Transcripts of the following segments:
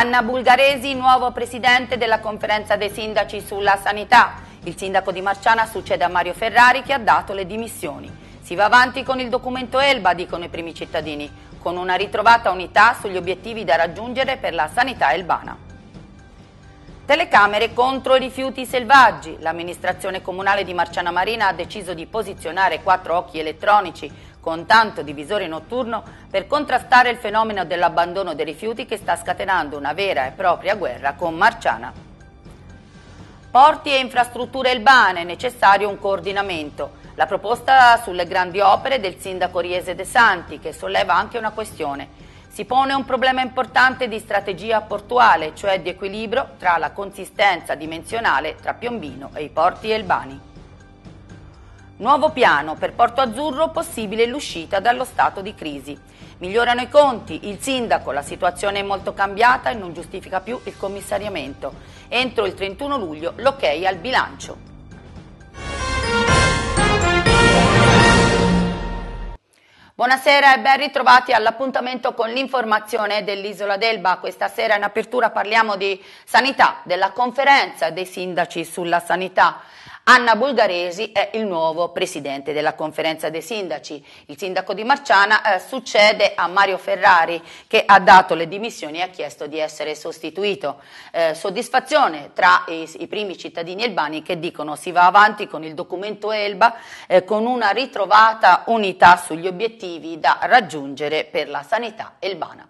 Anna Bulgaresi, nuovo presidente della conferenza dei sindaci sulla sanità. Il sindaco di Marciana succede a Mario Ferrari che ha dato le dimissioni. Si va avanti con il documento Elba, dicono i primi cittadini, con una ritrovata unità sugli obiettivi da raggiungere per la sanità elbana. Telecamere contro i rifiuti selvaggi. L'amministrazione comunale di Marciana Marina ha deciso di posizionare quattro occhi elettronici con tanto divisore notturno per contrastare il fenomeno dell'abbandono dei rifiuti che sta scatenando una vera e propria guerra con Marciana. Porti e infrastrutture urbane, necessario un coordinamento. La proposta sulle grandi opere del sindaco Riese De Santi, che solleva anche una questione. Si pone un problema importante di strategia portuale, cioè di equilibrio tra la consistenza dimensionale tra Piombino e i porti elbani. Nuovo piano per Porto Azzurro, possibile l'uscita dallo stato di crisi. Migliorano i conti, il sindaco, la situazione è molto cambiata e non giustifica più il commissariamento. Entro il 31 luglio l'ok al bilancio. Buonasera e ben ritrovati all'appuntamento con l'informazione dell'Isola d'Elba. Questa sera in apertura parliamo di sanità, della conferenza dei sindaci sulla sanità. Anna Bulgaresi è il nuovo presidente della conferenza dei sindaci. Il sindaco di Marciana eh, succede a Mario Ferrari che ha dato le dimissioni e ha chiesto di essere sostituito. Eh, soddisfazione tra i, i, primi cittadini elbani che dicono si va avanti con il documento Elba eh, con una ritrovata unità sugli obiettivi da raggiungere per la sanità elbana.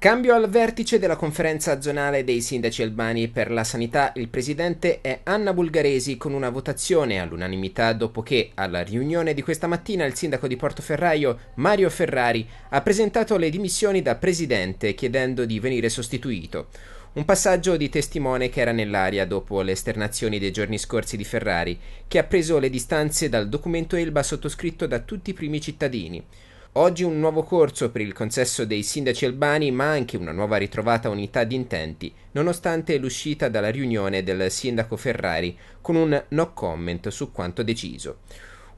Cambio al vertice della conferenza zonale dei sindaci albani per la sanità. Il presidente è Anna Bulgaresi con una votazione all'unanimità dopo che alla riunione di questa mattina il sindaco di Portoferraio Mario Ferrari ha presentato le dimissioni da presidente chiedendo di venire sostituito. Un passaggio di testimone che era nell'aria dopo le esternazioni dei giorni scorsi di Ferrari, che ha preso le distanze dal documento Elba sottoscritto da tutti i primi cittadini. Oggi un nuovo corso per il consesso dei sindaci albani, ma anche una nuova ritrovata unità di intenti, nonostante l'uscita dalla riunione del sindaco Ferrari con un no comment su quanto deciso.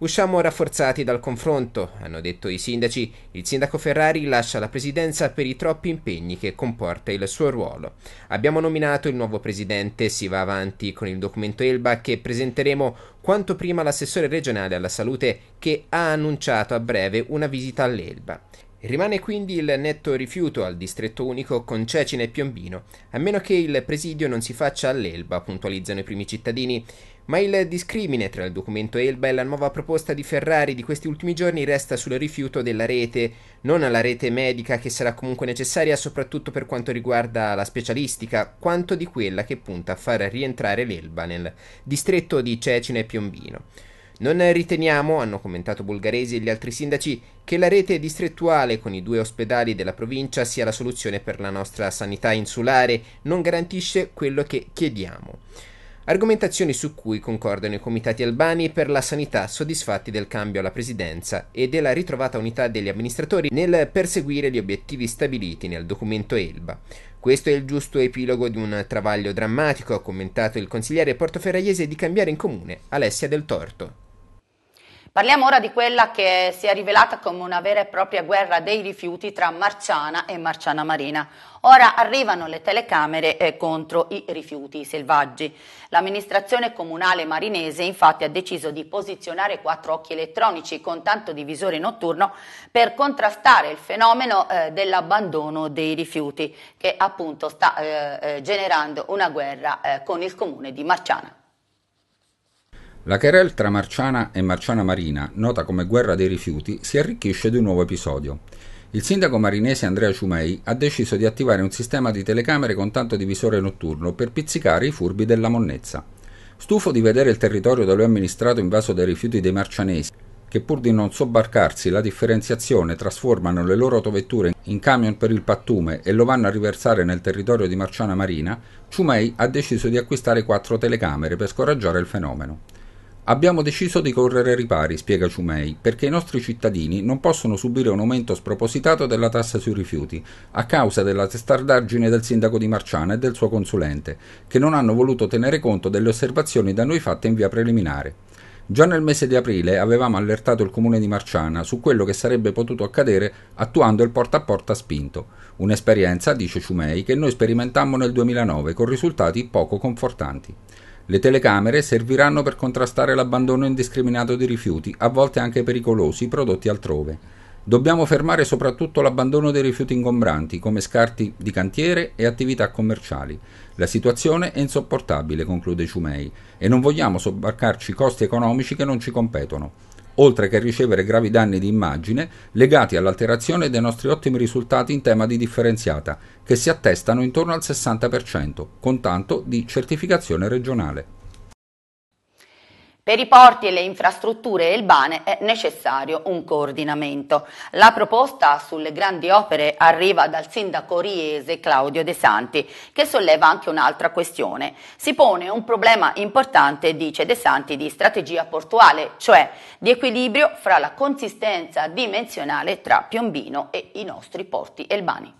Usciamo rafforzati dal confronto, hanno detto i sindaci. Il sindaco Ferrari lascia la presidenza per i troppi impegni che comporta il suo ruolo. Abbiamo nominato il nuovo presidente, si va avanti con il documento Elba che presenteremo quanto prima l'assessore regionale alla salute che ha annunciato a breve una visita all'Elba. Rimane quindi il netto rifiuto al distretto unico con Cecina e Piombino, a meno che il presidio non si faccia all'Elba, puntualizzano i primi cittadini. Ma il discrimine tra il documento Elba e la nuova proposta di Ferrari di questi ultimi giorni resta sul rifiuto della rete, non alla rete medica che sarà comunque necessaria soprattutto per quanto riguarda la specialistica, quanto di quella che punta a far rientrare l'Elba nel distretto di Cecina e Piombino. Non riteniamo, hanno commentato Bulgaresi e gli altri sindaci, che la rete distrettuale con i due ospedali della provincia sia la soluzione per la nostra sanità insulare, non garantisce quello che chiediamo argomentazioni su cui concordano i comitati albani per la sanità soddisfatti del cambio alla presidenza e della ritrovata unità degli amministratori nel perseguire gli obiettivi stabiliti nel documento Elba. Questo è il giusto epilogo di un travaglio drammatico, ha commentato il consigliere portoferraiese di Cambiare in Comune, Alessia Del Torto. Parliamo ora di quella che si è rivelata come una vera e propria guerra dei rifiuti tra Marciana e Marciana Marina. Ora arrivano le telecamere eh, contro i rifiuti selvaggi. L'amministrazione comunale marinese infatti ha deciso di posizionare quattro occhi elettronici con tanto divisore notturno per contrastare il fenomeno eh, dell'abbandono dei rifiuti che appunto sta eh, generando una guerra con il comune di Marciana. La querel tra Marciana e Marciana Marina, nota come guerra dei rifiuti, si arricchisce di un nuovo episodio. Il sindaco marinese Andrea Ciumei ha deciso di attivare un sistema di telecamere con tanto di visore notturno per pizzicare i furbi della monnezza. Stufo di vedere il territorio da lui amministrato invaso dai rifiuti dei marcianesi, che pur di non sobbarcarsi la differenziazione trasformano le loro autovetture in camion per il pattume e lo vanno a riversare nel territorio di Marciana Marina, Ciumei ha deciso di acquistare quattro telecamere per scoraggiare il fenomeno. Abbiamo deciso di correre ripari, spiega Ciumei, perché i nostri cittadini non possono subire un aumento spropositato della tassa sui rifiuti, a causa della testardaggine del sindaco di Marciana e del suo consulente, che non hanno voluto tenere conto delle osservazioni da noi fatte in via preliminare. Già nel mese di aprile avevamo allertato il comune di Marciana su quello che sarebbe potuto accadere attuando il porta a porta spinto, un'esperienza, dice Ciumei, che noi sperimentammo nel 2009 con risultati poco confortanti. Le telecamere serviranno per contrastare l'abbandono indiscriminato di rifiuti, a volte anche pericolosi, prodotti altrove. Dobbiamo fermare soprattutto l'abbandono dei rifiuti ingombranti, come scarti di cantiere e attività commerciali. La situazione è insopportabile, conclude Ciumei, e non vogliamo sobbarcarci costi economici che non ci competono oltre che ricevere gravi danni di immagine legati all'alterazione dei nostri ottimi risultati in tema di differenziata, che si attestano intorno al 60%, con tanto di certificazione regionale. Per i porti e le infrastrutture urbane è necessario un coordinamento. La proposta sulle grandi opere arriva dal sindaco riese Claudio De Santi, che solleva anche un'altra questione. Si pone un problema importante, dice De Santi, di strategia portuale, cioè di equilibrio fra la consistenza dimensionale tra Piombino e i nostri porti elbani.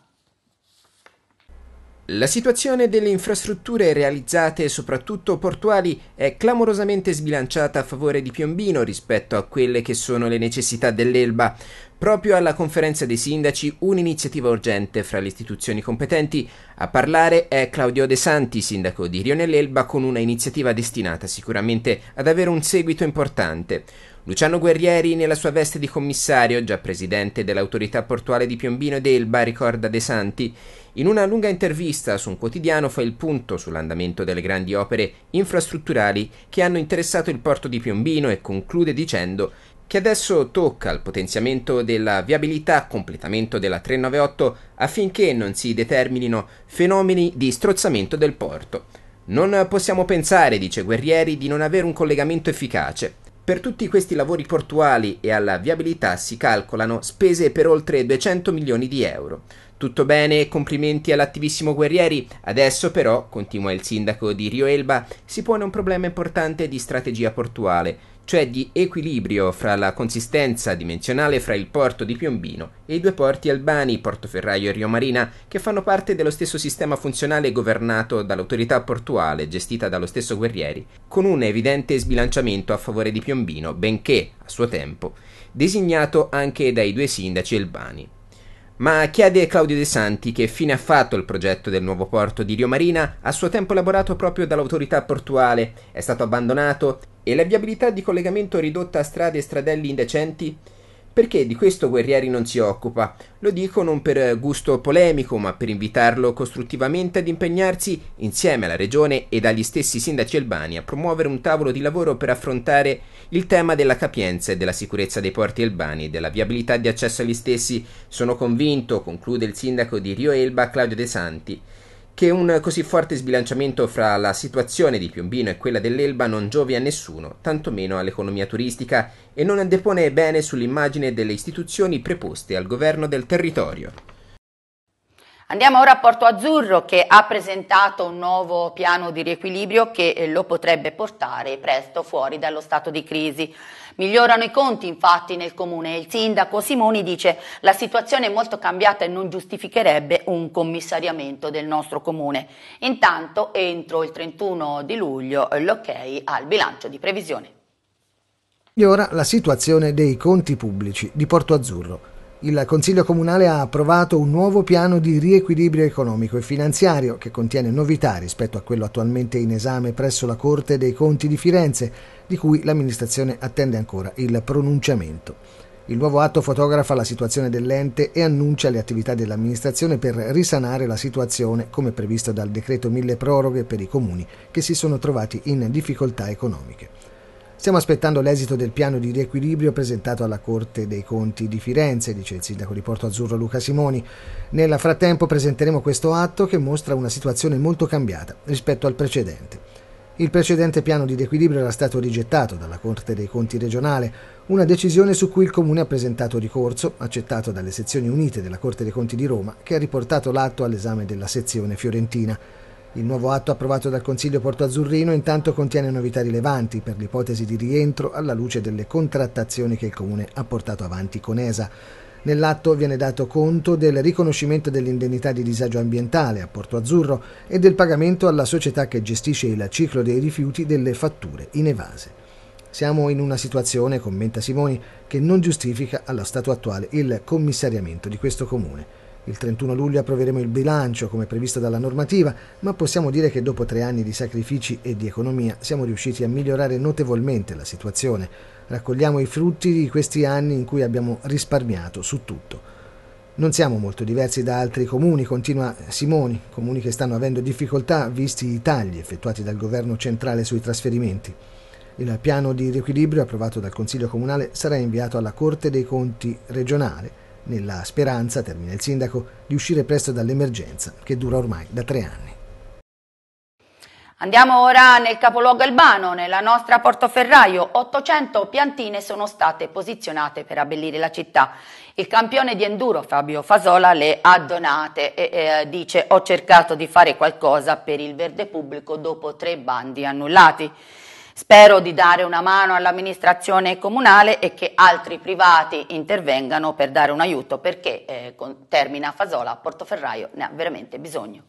La situazione delle infrastrutture realizzate, soprattutto portuali, è clamorosamente sbilanciata a favore di Piombino rispetto a quelle che sono le necessità dell'Elba. Proprio alla conferenza dei sindaci un'iniziativa urgente fra le istituzioni competenti. A parlare è Claudio De Santi, sindaco di Rione l'Elba, con una iniziativa destinata sicuramente ad avere un seguito importante. Luciano Guerrieri, nella sua veste di commissario, già presidente dell'autorità portuale di Piombino ed Elba, ricorda De Santi in una lunga intervista su un quotidiano fa il punto sull'andamento delle grandi opere infrastrutturali che hanno interessato il porto di Piombino e conclude dicendo che adesso tocca al potenziamento della viabilità completamento della 398 affinché non si determinino fenomeni di strozzamento del porto. Non possiamo pensare, dice Guerrieri, di non avere un collegamento efficace. Per tutti questi lavori portuali e alla viabilità si calcolano spese per oltre 200 milioni di euro. Tutto bene e complimenti all'attivissimo Guerrieri, adesso però, continua il sindaco di Rio Elba, si pone un problema importante di strategia portuale cioè di equilibrio fra la consistenza dimensionale fra il porto di Piombino e i due porti albani, Portoferraio e Rio Marina, che fanno parte dello stesso sistema funzionale governato dall'autorità portuale gestita dallo stesso Guerrieri, con un evidente sbilanciamento a favore di Piombino, benché, a suo tempo, designato anche dai due sindaci albani ma chiede Claudio De Santi che fine ha fatto il progetto del nuovo porto di Rio Marina, a suo tempo elaborato proprio dall'autorità portuale, è stato abbandonato e la viabilità di collegamento ridotta a strade e stradelli indecenti? Perché di questo Guerrieri non si occupa? Lo dico non per gusto polemico, ma per invitarlo costruttivamente ad impegnarsi, insieme alla Regione ed agli stessi sindaci albani, a promuovere un tavolo di lavoro per affrontare il tema della capienza e della sicurezza dei porti albani e della viabilità di accesso agli stessi. Sono convinto, conclude il sindaco di Rio Elba Claudio De Santi, che un così forte sbilanciamento fra la situazione di Piombino e quella dell'Elba non giovi a nessuno, tantomeno all'economia turistica, e non depone bene sull'immagine delle istituzioni preposte al governo del territorio. Andiamo ora a Porto Azzurro che ha presentato un nuovo piano di riequilibrio che eh, lo potrebbe portare presto fuori dallo stato di crisi. Migliorano i conti infatti nel comune il sindaco Simoni dice la situazione è molto cambiata e non giustificherebbe un commissariamento del nostro comune. Intanto entro il 31 di luglio l'ok al bilancio di previsione. E ora la situazione dei conti pubblici di Porto Azzurro. Il Consiglio Comunale ha approvato un nuovo piano di riequilibrio economico e finanziario che contiene novità rispetto a quello attualmente in esame presso la Corte dei Conti di Firenze di cui l'amministrazione attende ancora il pronunciamento. Il nuovo atto fotografa la situazione dell'ente e annuncia le attività dell'amministrazione per risanare la situazione, come previsto dal decreto mille proroghe per i comuni che si sono trovati in difficoltà economiche. Stiamo aspettando l'esito del piano di riequilibrio presentato alla Corte dei Conti di Firenze, dice il sindaco di Porto Azzurro Luca Simoni. Nel frattempo presenteremo questo atto che mostra una situazione molto cambiata rispetto al precedente. Il precedente piano di riequilibrio era stato rigettato dalla Corte dei Conti regionale, una decisione su cui il Comune ha presentato ricorso, accettato dalle sezioni unite della Corte dei Conti di Roma, che ha riportato l'atto all'esame della sezione fiorentina. Il nuovo atto approvato dal Consiglio Porto Azzurrino intanto contiene novità rilevanti per l'ipotesi di rientro alla luce delle contrattazioni che il Comune ha portato avanti con ESA. Nell'atto viene dato conto del riconoscimento dell'indennità di disagio ambientale a Porto Azzurro e del pagamento alla società che gestisce il ciclo dei rifiuti delle fatture in evase. Siamo in una situazione, commenta Simoni, che non giustifica allo stato attuale il commissariamento di questo comune. Il 31 luglio approveremo il bilancio come previsto dalla normativa, ma possiamo dire che dopo tre anni di sacrifici e di economia siamo riusciti a migliorare notevolmente la situazione. Raccogliamo i frutti di questi anni in cui abbiamo risparmiato su tutto. Non siamo molto diversi da altri comuni, continua Simoni, comuni che stanno avendo difficoltà visti i tagli effettuati dal governo centrale sui trasferimenti. Il piano di riequilibrio approvato dal Consiglio Comunale sarà inviato alla Corte dei Conti regionale nella speranza, termina il sindaco, di uscire presto dall'emergenza che dura ormai da tre anni. Andiamo ora nel capoluogo albano, nella nostra Portoferraio. 800 piantine sono state posizionate per abbellire la città. Il campione di enduro Fabio Fasola le ha donate e eh, dice ho cercato di fare qualcosa per il verde pubblico dopo tre bandi annullati. Spero di dare una mano all'amministrazione comunale e che altri privati intervengano per dare un aiuto perché, eh, con, termina Fasola, Portoferraio ne ha veramente bisogno.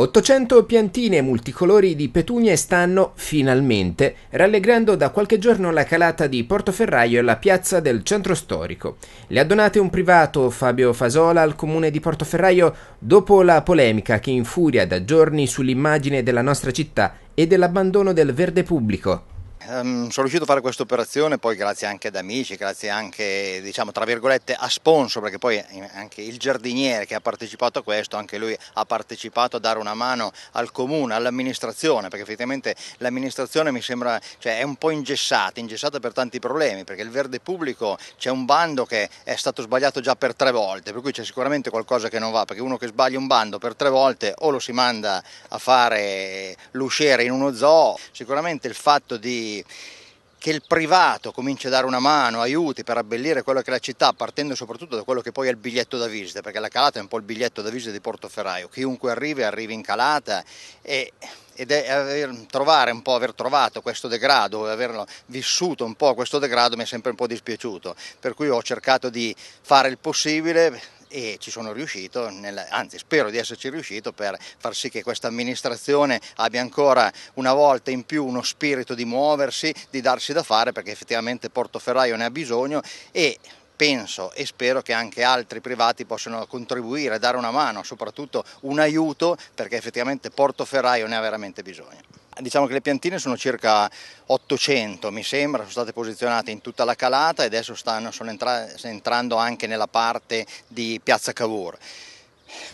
800 piantine multicolori di petunie stanno, finalmente, rallegrando da qualche giorno la calata di Portoferraio e la piazza del centro storico. Le ha donate un privato, Fabio Fasola, al comune di Portoferraio dopo la polemica che infuria da giorni sull'immagine della nostra città e dell'abbandono del verde pubblico ehm, sono riuscito a fare questa operazione poi grazie anche ad amici, grazie anche diciamo tra virgolette a sponsor perché poi anche il giardiniere che ha partecipato a questo, anche lui ha partecipato a dare una mano al comune, all'amministrazione perché effettivamente l'amministrazione mi sembra cioè, è un po' ingessata, ingessata per tanti problemi perché il verde pubblico c'è un bando che è stato sbagliato già per tre volte per cui c'è sicuramente qualcosa che non va perché uno che sbaglia un bando per tre volte o lo si manda a fare l'usciere in uno zoo, sicuramente il fatto di che il privato cominci a dare una mano, aiuti per abbellire quello che è la città, partendo soprattutto da quello che poi è il biglietto da visita, perché la calata è un po' il biglietto da visita di Portoferraio, chiunque arrivi arrivi in calata e, ed è aver, trovare un po', aver trovato questo degrado, aver vissuto un po' questo degrado mi è sempre un po' dispiaciuto, per cui ho cercato di fare il possibile e ci sono riuscito, nel, anzi spero di esserci riuscito per far sì che questa amministrazione abbia ancora una volta in più uno spirito di muoversi, di darsi da fare perché effettivamente Portoferraio ne ha bisogno e penso e spero che anche altri privati possano contribuire, dare una mano, soprattutto un aiuto perché effettivamente Portoferraio ne ha veramente bisogno. Diciamo che le piantine sono circa 800, mi sembra, sono state posizionate in tutta la calata e adesso stanno, sono entra- entrando anche nella parte di Piazza Cavour.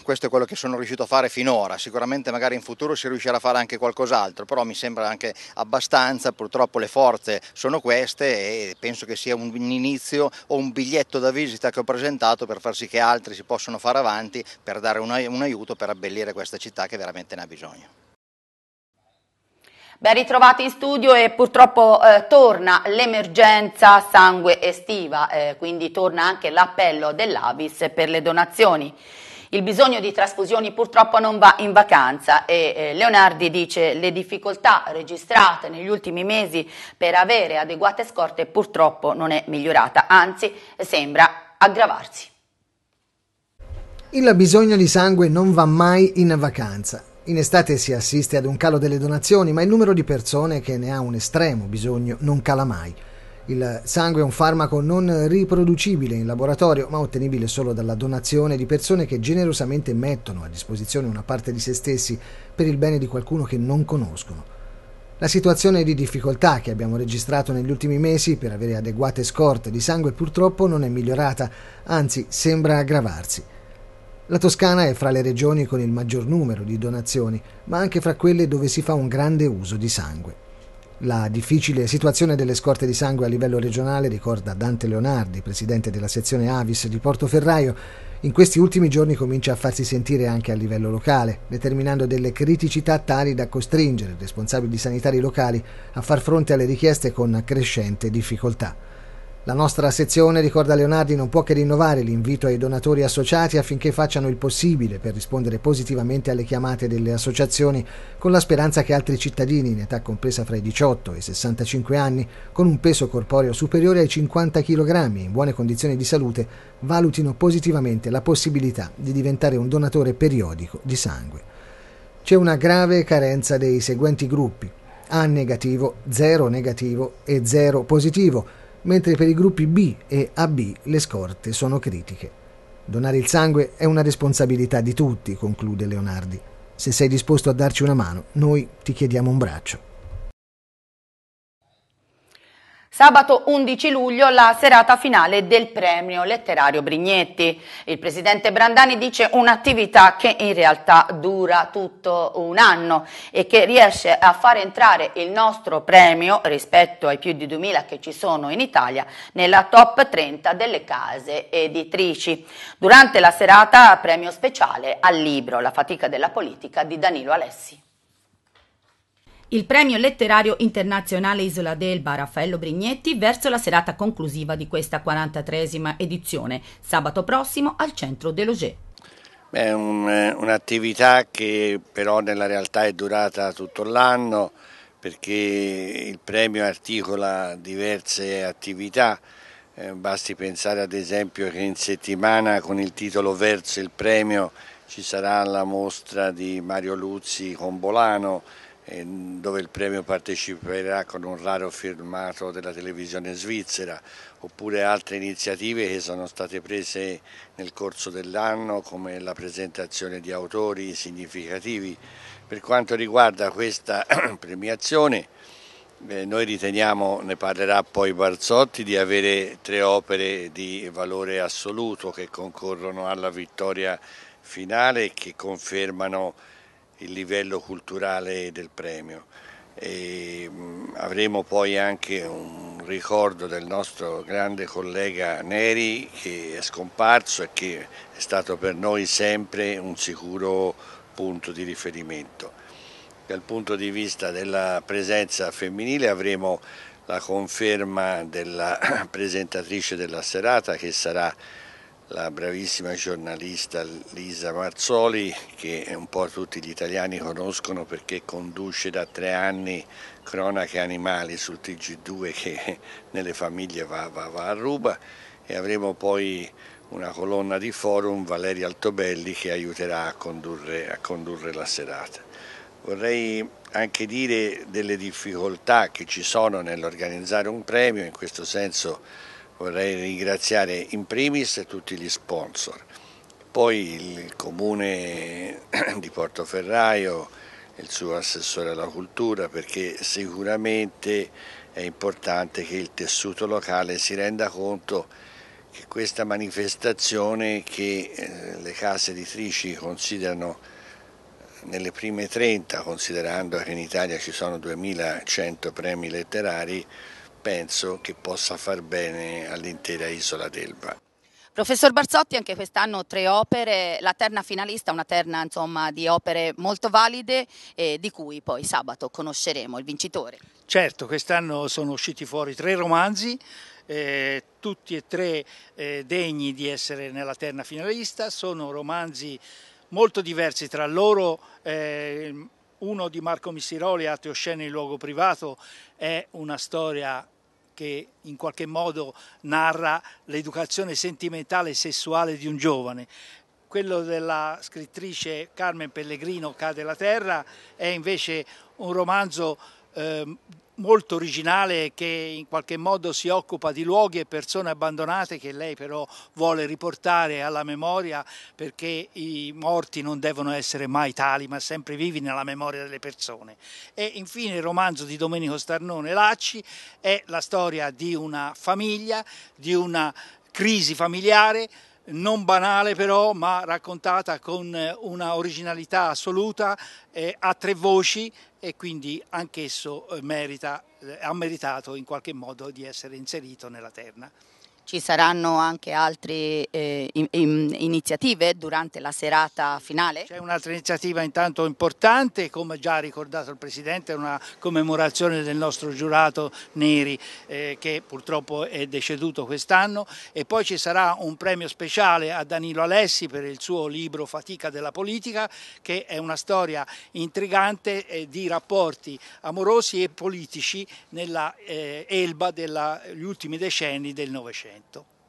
Questo è quello che sono riuscito a fare finora, sicuramente magari in futuro si riuscirà a fare anche qualcos'altro, però mi sembra anche abbastanza, purtroppo le forze sono queste e penso che sia un inizio o un biglietto da visita che ho presentato per far sì che altri si possano fare avanti, per dare un, un aiuto per abbellire questa città che veramente ne ha bisogno. Ben ritrovati in studio e purtroppo eh, torna l'emergenza sangue estiva, eh, quindi torna anche l'appello dell'Avis per le donazioni. Il bisogno di trasfusioni purtroppo non va in vacanza e eh, Leonardi dice le difficoltà registrate negli ultimi mesi per avere adeguate scorte purtroppo non è migliorata, anzi sembra aggravarsi. Il bisogno di sangue non va mai in vacanza. In estate si assiste ad un calo delle donazioni, ma il numero di persone che ne ha un estremo bisogno non cala mai. Il sangue è un farmaco non riproducibile in laboratorio, ma ottenibile solo dalla donazione di persone che generosamente mettono a disposizione una parte di se stessi per il bene di qualcuno che non conoscono. La situazione di difficoltà che abbiamo registrato negli ultimi mesi per avere adeguate scorte di sangue purtroppo non è migliorata, anzi sembra aggravarsi. La Toscana è fra le regioni con il maggior numero di donazioni, ma anche fra quelle dove si fa un grande uso di sangue. La difficile situazione delle scorte di sangue a livello regionale, ricorda Dante Leonardi, presidente della sezione Avis di Portoferraio, in questi ultimi giorni comincia a farsi sentire anche a livello locale, determinando delle criticità tali da costringere i responsabili sanitari locali a far fronte alle richieste con crescente difficoltà. La nostra sezione, ricorda Leonardi, non può che rinnovare l'invito ai donatori associati affinché facciano il possibile per rispondere positivamente alle chiamate delle associazioni, con la speranza che altri cittadini in età compresa fra i 18 e i 65 anni, con un peso corporeo superiore ai 50 kg e in buone condizioni di salute, valutino positivamente la possibilità di diventare un donatore periodico di sangue. C'è una grave carenza dei seguenti gruppi: A negativo, 0 negativo e 0 positivo mentre per i gruppi B e AB le scorte sono critiche. Donare il sangue è una responsabilità di tutti, conclude Leonardi. Se sei disposto a darci una mano, noi ti chiediamo un braccio. Sabato 11 luglio la serata finale del premio letterario Brignetti. Il presidente Brandani dice un'attività che in realtà dura tutto un anno e che riesce a far entrare il nostro premio rispetto ai più di 2000 che ci sono in Italia nella top 30 delle case editrici. Durante la serata premio speciale al libro La fatica della politica di Danilo Alessi il premio letterario internazionale Isola d'Elba Raffaello Brignetti verso la serata conclusiva di questa 43esima edizione, sabato prossimo al centro de Logé. È un, eh, un'attività che però nella realtà è durata tutto l'anno perché il premio articola diverse attività, eh, basti pensare ad esempio che in settimana con il titolo Verso il premio ci sarà la mostra di Mario Luzzi con Bolano, dove il premio parteciperà con un raro filmato della televisione svizzera, oppure altre iniziative che sono state prese nel corso dell'anno come la presentazione di autori significativi. Per quanto riguarda questa premiazione, eh, noi riteniamo, ne parlerà poi Barzotti, di avere tre opere di valore assoluto che concorrono alla vittoria finale e che confermano il livello culturale del premio. E mm, avremo poi anche un ricordo del nostro grande collega Neri che è scomparso e che è stato per noi sempre un sicuro punto di riferimento. Dal punto di vista della presenza femminile avremo la conferma della presentatrice della serata che sarà la bravissima giornalista Lisa Marzoli che un po' tutti gli italiani conoscono perché conduce da tre anni Cronache Animali sul TG2 che nelle famiglie va, va, va a ruba e avremo poi una colonna di forum Valeria Altobelli che aiuterà a condurre, a condurre la serata. Vorrei anche dire delle difficoltà che ci sono nell'organizzare un premio, in questo senso vorrei ringraziare in primis tutti gli sponsor, poi il comune di Portoferraio, il suo assessore alla cultura perché sicuramente è importante che il tessuto locale si renda conto che questa manifestazione che eh, le case editrici considerano eh, nelle prime 30, considerando che in Italia ci sono 2100 premi letterari, penso che possa far bene all'intera isola d'Elba. Professor Barzotti, anche quest'anno tre opere, la terna finalista, una terna insomma, di opere molto valide eh, di cui poi sabato conosceremo il vincitore. Certo, quest'anno sono usciti fuori tre romanzi, eh, tutti e tre eh, degni di essere nella terna finalista, sono romanzi molto diversi tra loro eh, uno di Marco Missiroli, Arte Oscene in luogo privato, è una storia che in qualche modo narra l'educazione sentimentale e sessuale di un giovane. Quello della scrittrice Carmen Pellegrino, Cade la Terra, è invece un romanzo eh, molto originale che in qualche modo si occupa di luoghi e persone abbandonate che lei però vuole riportare alla memoria perché i morti non devono essere mai tali ma sempre vivi nella memoria delle persone. E infine il romanzo di Domenico Starnone Lacci è la storia di una famiglia, di una crisi familiare non banale però, ma raccontata con eh, una originalità assoluta, eh, a tre voci e quindi anch'esso eh, merita, eh, ha meritato in qualche modo di essere inserito nella terna. Ci saranno anche altre eh, in, in, iniziative durante la serata finale? C'è un'altra iniziativa intanto importante, come già ha ricordato il Presidente, una commemorazione del nostro giurato Neri eh, che purtroppo è deceduto quest'anno e poi ci sarà un premio speciale a Danilo Alessi per il suo libro Fatica della politica che è una storia intrigante eh, di rapporti amorosi e politici nella eh, elba degli ultimi decenni del Novecento.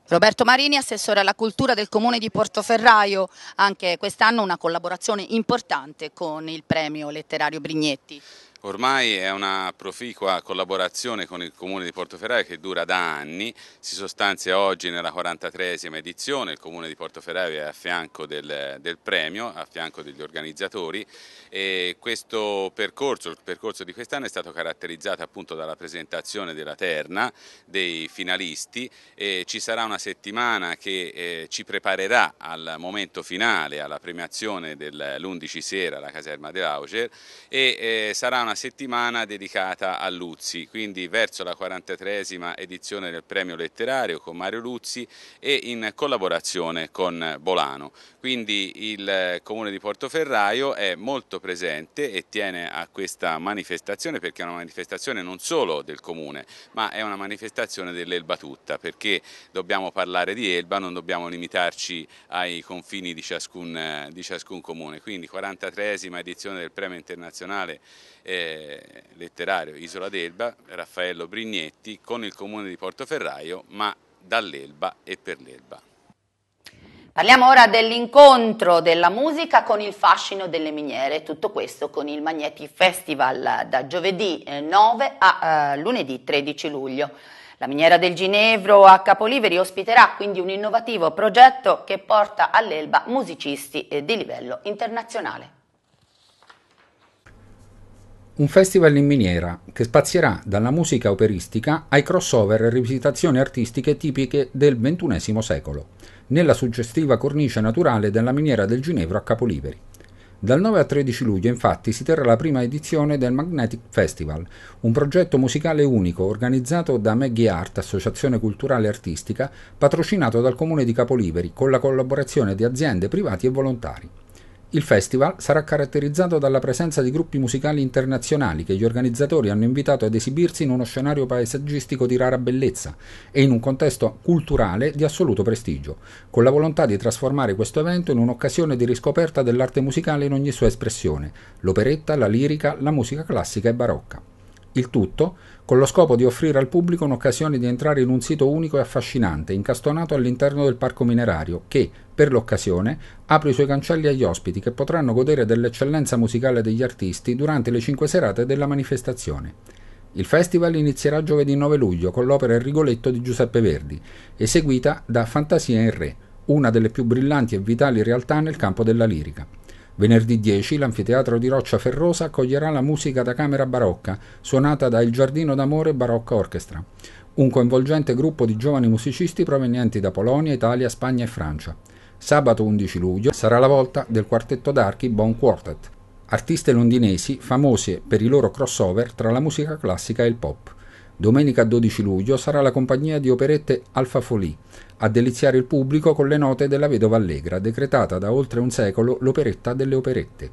Roberto Marini, assessore alla cultura del comune di Portoferraio, anche quest'anno una collaborazione importante con il premio letterario Brignetti. Ormai è una proficua collaborazione con il Comune di Portoferraio che dura da anni, si sostanzia oggi nella 43esima edizione, il Comune di Portoferraio è a fianco del, del, premio, a fianco degli organizzatori e questo percorso, il percorso di quest'anno è stato caratterizzato appunto dalla presentazione della terna, dei finalisti e ci sarà una settimana che eh, ci preparerà al momento finale, alla premiazione dell'11 sera alla caserma De Lauger e eh, sarà una settimana dedicata a Luzzi, quindi verso la 43esima edizione del premio letterario con Mario Luzzi e in collaborazione con Bolano. Quindi il eh, comune di Portoferraio è molto presente e tiene a questa manifestazione perché è una manifestazione non solo del comune ma è una manifestazione dell'Elba tutta perché dobbiamo parlare di Elba, non dobbiamo limitarci ai confini di ciascun, eh, di ciascun comune. Quindi 43esima edizione del premio internazionale eh, eh, letterario Isola d'Elba, Raffaello Brignetti, con il comune di Portoferraio, ma dall'Elba e per l'Elba. Parliamo ora dell'incontro della musica con il fascino delle miniere, tutto questo con il Magneti Festival da giovedì 9 eh, a eh, lunedì 13 luglio. La miniera del Ginevro a Capoliveri ospiterà quindi un innovativo progetto che porta all'Elba musicisti eh, di livello internazionale. Un festival in miniera che spazierà dalla musica operistica ai crossover e rivisitazioni artistiche tipiche del XXI secolo, nella suggestiva cornice naturale della miniera del Ginevro a Capoliveri. Dal 9 al 13 luglio infatti si terrà la prima edizione del Magnetic Festival, un progetto musicale unico organizzato da Maggie Art, associazione culturale e artistica, patrocinato dal comune di Capoliveri con la collaborazione di aziende, privati e volontari. Il festival sarà caratterizzato dalla presenza di gruppi musicali internazionali che gli organizzatori hanno invitato ad esibirsi in uno scenario paesaggistico di rara bellezza e in un contesto culturale di assoluto prestigio, con la volontà di trasformare questo evento in un'occasione di riscoperta dell'arte musicale in ogni sua espressione, l'operetta, la lirica, la musica classica e barocca. Il tutto con lo scopo di offrire al pubblico un'occasione di entrare in un sito unico e affascinante, incastonato all'interno del parco minerario, che, per l'occasione, apre i suoi cancelli agli ospiti che potranno godere dell'eccellenza musicale degli artisti durante le cinque serate della manifestazione. Il festival inizierà giovedì 9 luglio con l'opera Il Rigoletto di Giuseppe Verdi, eseguita da Fantasia in Re, una delle più brillanti e vitali realtà nel campo della lirica. Venerdì 10 l'anfiteatro di Roccia Ferrosa accoglierà la musica da camera barocca, suonata da Il Giardino d'Amore Barocca Orchestra, un coinvolgente gruppo di giovani musicisti provenienti da Polonia, Italia, Spagna e Francia. Sabato 11 luglio sarà la volta del quartetto d'archi Bon Quartet, artiste londinesi famose per i loro crossover tra la musica classica e il pop. Domenica 12 luglio sarà la compagnia di operette Alfa Folì a deliziare il pubblico con le note della vedova Allegra, decretata da oltre un secolo l'operetta delle operette.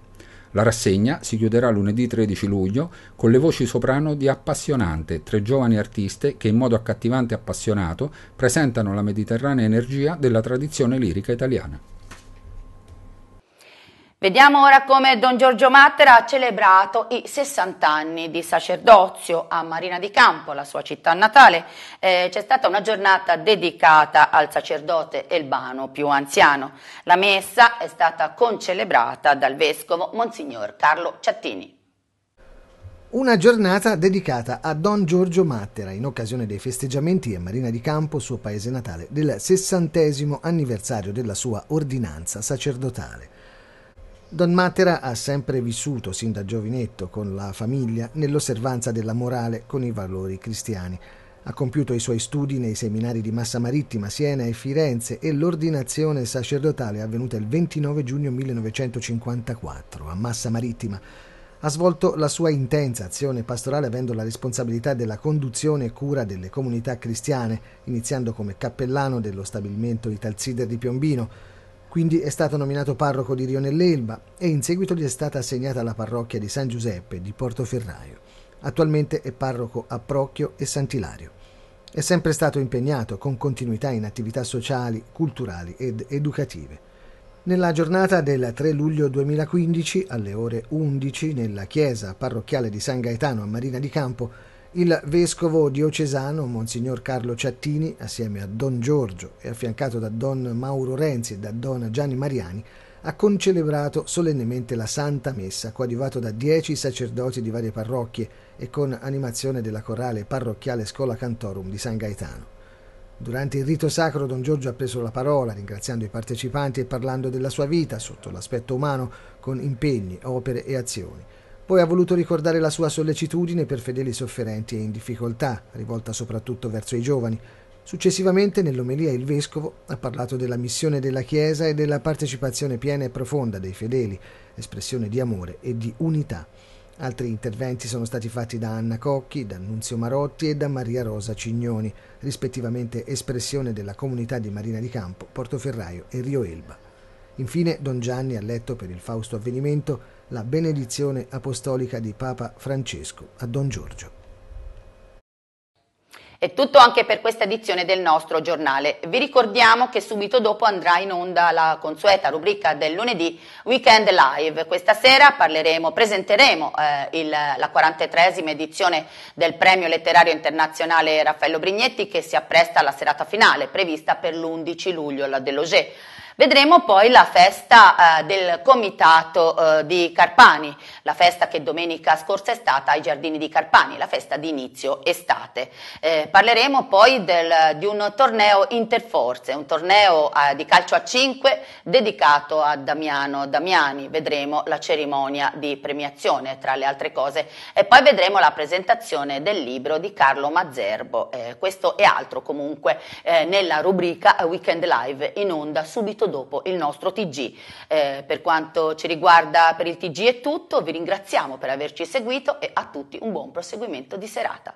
La rassegna si chiuderà lunedì 13 luglio con le voci soprano di Appassionante, tre giovani artiste che in modo accattivante e appassionato presentano la mediterranea energia della tradizione lirica italiana. Vediamo ora come Don Giorgio Mattera ha celebrato i 60 anni di sacerdozio a Marina di Campo, la sua città natale. Eh, c'è stata una giornata dedicata al sacerdote elbano più anziano. La messa è stata concelebrata dal vescovo Monsignor Carlo Ciattini. Una giornata dedicata a Don Giorgio Mattera in occasione dei festeggiamenti a Marina di Campo, suo paese natale, del sessantesimo anniversario della sua ordinanza sacerdotale. Don Matera ha sempre vissuto, sin da giovinetto, con la famiglia, nell'osservanza della morale con i valori cristiani. Ha compiuto i suoi studi nei seminari di Massa Marittima, Siena e Firenze e l'ordinazione sacerdotale è avvenuta il 29 giugno 1954 a Massa Marittima. Ha svolto la sua intensa azione pastorale avendo la responsabilità della conduzione e cura delle comunità cristiane, iniziando come cappellano dello stabilimento Italsider di Piombino, quindi è stato nominato parroco di Rio nell'Elba e in seguito gli è stata assegnata la parrocchia di San Giuseppe di Portoferraio. Attualmente è parroco a Procchio e Sant'Ilario. È sempre stato impegnato con continuità in attività sociali, culturali ed educative. Nella giornata del 3 luglio 2015, alle ore 11, nella chiesa parrocchiale di San Gaetano a Marina di Campo, il vescovo diocesano, Monsignor Carlo Ciattini, assieme a Don Giorgio e affiancato da Don Mauro Renzi e da Don Gianni Mariani, ha concelebrato solennemente la Santa Messa, coadiuvato da dieci sacerdoti di varie parrocchie e con animazione della corale parrocchiale Scola Cantorum di San Gaetano. Durante il rito sacro Don Giorgio ha preso la parola, ringraziando i partecipanti e parlando della sua vita sotto l'aspetto umano, con impegni, opere e azioni. Poi ha voluto ricordare la sua sollecitudine per fedeli sofferenti e in difficoltà, rivolta soprattutto verso i giovani. Successivamente, nell'omelia, il vescovo ha parlato della missione della Chiesa e della partecipazione piena e profonda dei fedeli, espressione di amore e di unità. Altri interventi sono stati fatti da Anna Cocchi, da Nunzio Marotti e da Maria Rosa Cignoni, rispettivamente espressione della comunità di Marina di Campo, Portoferraio e Rio Elba. Infine Don Gianni ha letto per il fausto avvenimento la benedizione apostolica di Papa Francesco a Don Giorgio. È tutto anche per questa edizione del nostro giornale. Vi ricordiamo che subito dopo andrà in onda la consueta rubrica del lunedì Weekend Live. Questa sera parleremo, presenteremo eh, il, la 43esima edizione del Premio Letterario Internazionale Raffaello Brignetti che si appresta alla serata finale prevista per l'11 luglio alla Delogé. Vedremo poi la festa eh, del comitato eh, di Carpani, la festa che domenica scorsa è stata ai giardini di Carpani, la festa di inizio estate. Eh, parleremo poi del, di un torneo interforze, un torneo eh, di calcio a 5 dedicato a Damiano Damiani. Vedremo la cerimonia di premiazione tra le altre cose e poi vedremo la presentazione del libro di Carlo Mazerbo. Eh, questo e altro comunque eh, nella rubrica Weekend Live in onda subito dopo il nostro TG. Eh, per quanto ci riguarda per il TG è tutto, vi ringraziamo per averci seguito e a tutti un buon proseguimento di serata.